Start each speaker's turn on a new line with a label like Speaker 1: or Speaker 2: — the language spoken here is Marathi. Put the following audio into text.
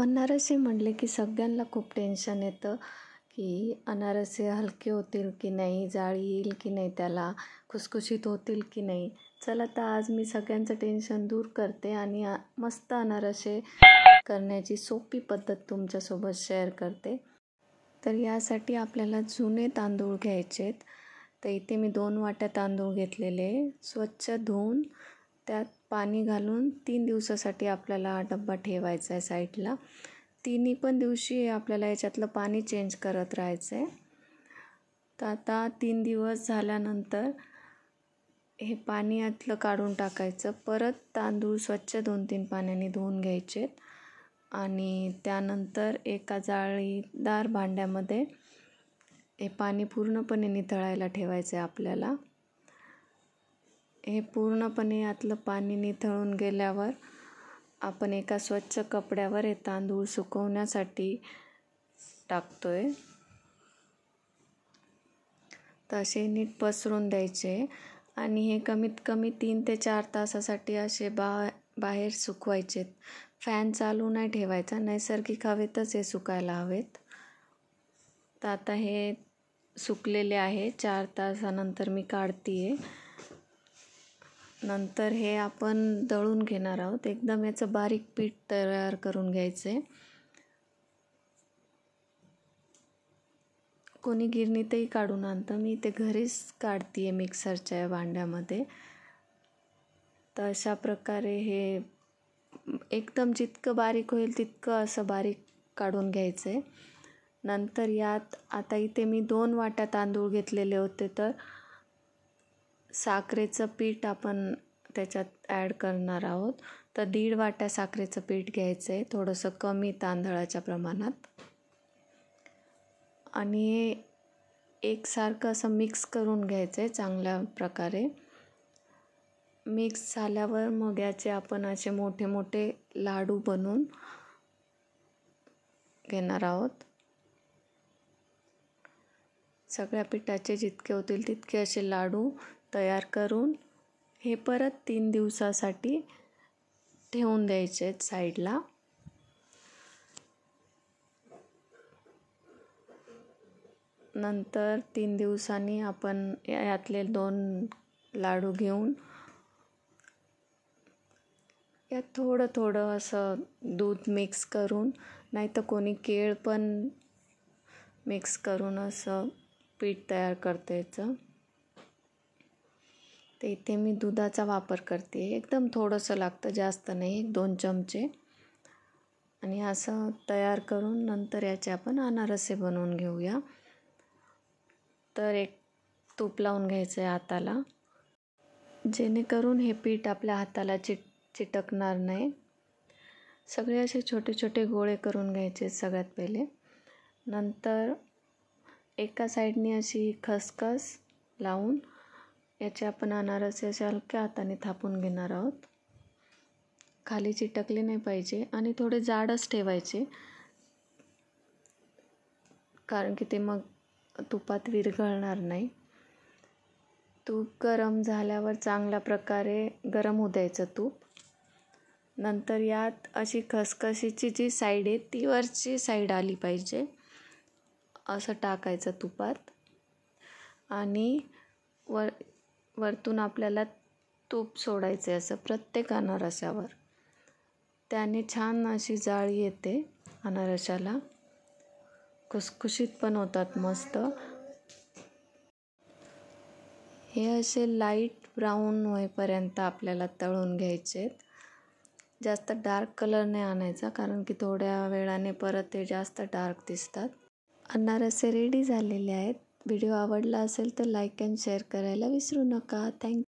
Speaker 1: अनारसे म्हटले की सगळ्यांना खूप टेन्शन येतं की अनारसे हलके होतील की नाही जाळी येईल की नाही त्याला खुसखुशीत होतील की नाही चला तर आज मी सगळ्यांचं टेन्शन दूर करते आणि मस्त अनारसे करण्याची सोपी पद्धत तुमच्यासोबत शेअर करते तर यासाठी आपल्याला जुने तांदूळ आहेत तर इथे मी दोन वाट्या तांदूळ घेतलेले स्वच्छ धुवून त्यात पाणी घालून तीन दिवसासाठी आपल्याला हा डब्बा ठेवायचा आहे साईडला तिन्ही पण दिवशी आपल्याला याच्यातलं पाणी चेंज करत राहायचं आहे तर आता तीन दिवस झाल्यानंतर हे पाणी यातलं काढून टाकायचं परत तांदूळ स्वच्छ दोन तीन पाण्याने धुवून घ्यायचे आणि त्यानंतर एका जाळीदार भांड्यामध्ये हे पाणी पूर्णपणे नितळायला ठेवायचं आहे आपल्याला हे पूर्णपणे यातलं पाणी निथळून गेल्यावर आपण एका स्वच्छ कपड्यावर हे तांदूळ सुकवण्यासाठी टाकतोय तसे नीट पसरून द्यायचे आणि हे कमीत कमी तीन ते चार तासासाठी असे बा बाहेर सुकवायचे फॅन चालू नाही ठेवायचा नैसर्गिक हवेतच हे सुकायला हवेत तर आता हे सुकलेले आहे चार तासानंतर मी काढते आहे नंतर हे आपण दळून घेणार आहोत एकदम याचं बारीक पीठ तयार करून घ्यायचं आहे कोणी गिरणीतही काढून आणतं मी ते घरीच काढते आहे मिक्सरच्या या भांड्यामध्ये तर अशा प्रकारे हे एकदम जितकं बारीक होईल तितकं असं बारीक काढून घ्यायचं आहे नंतर यात आता इथे मी दोन वाट्या तांदूळ घेतलेले होते तर साखरेचं पीठ आपण त्याच्यात ॲड करणार आहोत तर दीड वाट्या साखरेचं पीठ घ्यायचं आहे थोडंसं कमी तांदळाच्या प्रमाणात आणि एकसारखं असं मिक्स करून घ्यायचं आहे चांगल्या प्रकारे मिक्स झाल्यावर मग याचे आपण असे मोठे मोठे लाडू बनवून घेणार आहोत सगळ्या पिठाचे जितके होतील तितके असे लाडू तयार करून हे परत तीन दिवसासाठी ठेवून द्यायचे आहेत साईडला नंतर तीन दिवसांनी आपण यातले दोन लाडू घेऊन यात थोडं थोडं असं दूध मिक्स करून नाही तर कोणी केळ पण मिक्स करून असं पीठ तयार करता तर इथे मी दुधाचा वापर करते एकदम थोडंसं लागतं जास्त नाही एक दोन चमचे आणि असं तयार करून नंतर याचे आपण अनारसे बनवून घेऊया तर एक तूप लावून घ्यायचं आहे हाताला जेणेकरून हे पीठ आपल्या हाताला चिट चिटकणार नाही सगळे असे छोटे छोटे गोळे करून घ्यायचे सगळ्यात पहिले नंतर एका साईडनी अशी खसखस लावून याचे आपण अनारसे असे हलक्या हाताने थापून घेणार आहोत खाली चिटकले नाही पाहिजे आणि थोडे जाडच ठेवायचे कारण की ते मग तुपात विरघळणार नाही तूप गरम झाल्यावर चांगल्या प्रकारे गरम होऊ द्यायचं तूप नंतर यात अशी खसखशीची जी साईड आहे ती वरची साईड आली पाहिजे असं टाकायचं तुपात आणि वर वरतून आपल्याला तूप सोडायचे आहे असं प्रत्येक अनारसावर त्याने छान अशी जाळी येते अनारशाला खुसखुशीत पण होतात मस्त हे असे लाईट ब्राऊन होईपर्यंत आपल्याला तळून घ्यायचे जास्त डार्क कलर नाही आणायचा कारण की थोड्या वेळाने परत ते जास्त डार्क दिसतात अनारसे रेडी झालेले आहेत व्हिडिओ आवडला असेल तर लाईक अँड शेअर करायला विसरू नका थँक्यू